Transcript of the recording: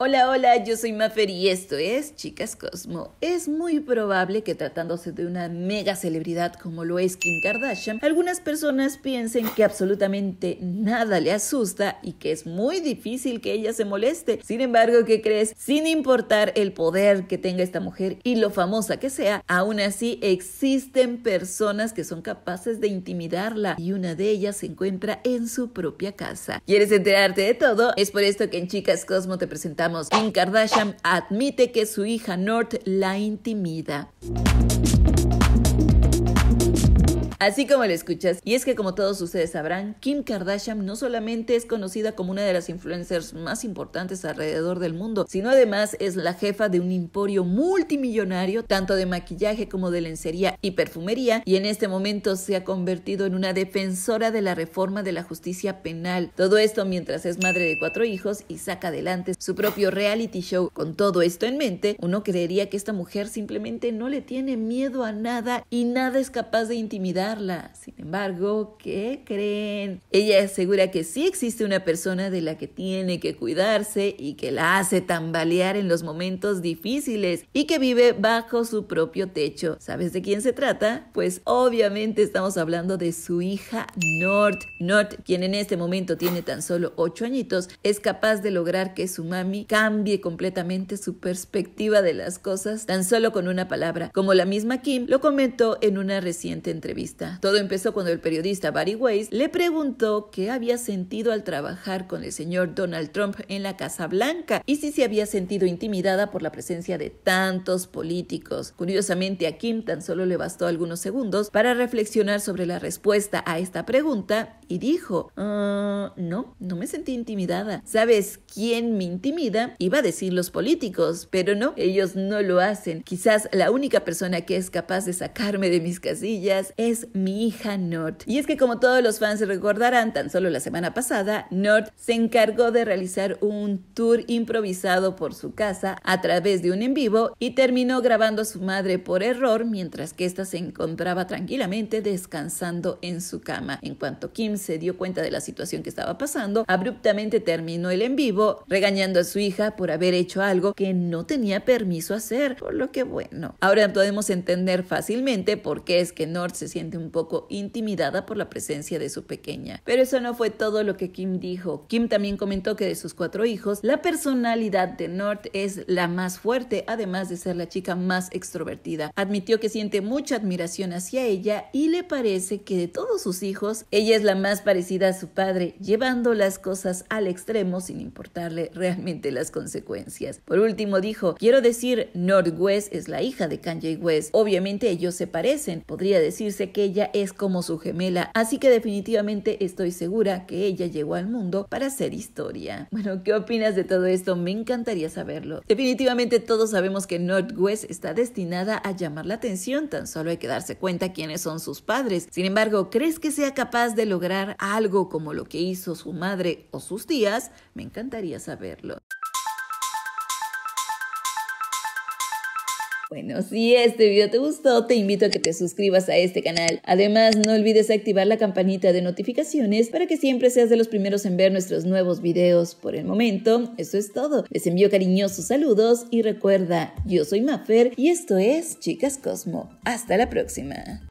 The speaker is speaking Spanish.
Hola, hola, yo soy Maffer y esto es Chicas Cosmo. Es muy probable que tratándose de una mega celebridad como lo es Kim Kardashian, algunas personas piensen que absolutamente nada le asusta y que es muy difícil que ella se moleste. Sin embargo, ¿qué crees? Sin importar el poder que tenga esta mujer y lo famosa que sea, aún así existen personas que son capaces de intimidarla y una de ellas se encuentra en su propia casa. ¿Quieres enterarte de todo? Es por esto que en Chicas Cosmo te presentamos Kim Kardashian admite que su hija North la intimida. Así como lo escuchas. Y es que como todos ustedes sabrán, Kim Kardashian no solamente es conocida como una de las influencers más importantes alrededor del mundo, sino además es la jefa de un emporio multimillonario, tanto de maquillaje como de lencería y perfumería, y en este momento se ha convertido en una defensora de la reforma de la justicia penal. Todo esto mientras es madre de cuatro hijos y saca adelante su propio reality show. Con todo esto en mente, uno creería que esta mujer simplemente no le tiene miedo a nada y nada es capaz de intimidar sin embargo, ¿qué creen? Ella asegura que sí existe una persona de la que tiene que cuidarse y que la hace tambalear en los momentos difíciles y que vive bajo su propio techo. ¿Sabes de quién se trata? Pues obviamente estamos hablando de su hija North. North, quien en este momento tiene tan solo ocho añitos, es capaz de lograr que su mami cambie completamente su perspectiva de las cosas tan solo con una palabra, como la misma Kim lo comentó en una reciente entrevista. Todo empezó cuando el periodista Barry Weiss le preguntó qué había sentido al trabajar con el señor Donald Trump en la Casa Blanca y si se había sentido intimidada por la presencia de tantos políticos. Curiosamente, a Kim tan solo le bastó algunos segundos para reflexionar sobre la respuesta a esta pregunta y dijo, ah, no, no me sentí intimidada. ¿Sabes quién me intimida? Iba a decir los políticos, pero no, ellos no lo hacen. Quizás la única persona que es capaz de sacarme de mis casillas es mi hija Nord. Y es que como todos los fans recordarán, tan solo la semana pasada, Nord se encargó de realizar un tour improvisado por su casa a través de un en vivo y terminó grabando a su madre por error mientras que ésta se encontraba tranquilamente descansando en su cama. En cuanto Kim se dio cuenta de la situación que estaba pasando, abruptamente terminó el en vivo regañando a su hija por haber hecho algo que no tenía permiso hacer, por lo que bueno, ahora podemos entender fácilmente por qué es que North se siente un poco intimidada por la presencia de su pequeña. Pero eso no fue todo lo que Kim dijo. Kim también comentó que de sus cuatro hijos, la personalidad de North es la más fuerte, además de ser la chica más extrovertida. Admitió que siente mucha admiración hacia ella y le parece que de todos sus hijos, ella es la más más parecida a su padre, llevando las cosas al extremo sin importarle realmente las consecuencias. Por último dijo, quiero decir, West es la hija de Kanye West. Obviamente ellos se parecen, podría decirse que ella es como su gemela, así que definitivamente estoy segura que ella llegó al mundo para hacer historia. Bueno, ¿qué opinas de todo esto? Me encantaría saberlo. Definitivamente todos sabemos que West está destinada a llamar la atención, tan solo hay que darse cuenta quiénes son sus padres. Sin embargo, ¿crees que sea capaz de lograr algo como lo que hizo su madre o sus tías, me encantaría saberlo. Bueno, si este video te gustó, te invito a que te suscribas a este canal. Además, no olvides activar la campanita de notificaciones para que siempre seas de los primeros en ver nuestros nuevos videos. Por el momento, eso es todo. Les envío cariñosos saludos y recuerda, yo soy Maffer y esto es Chicas Cosmo. Hasta la próxima.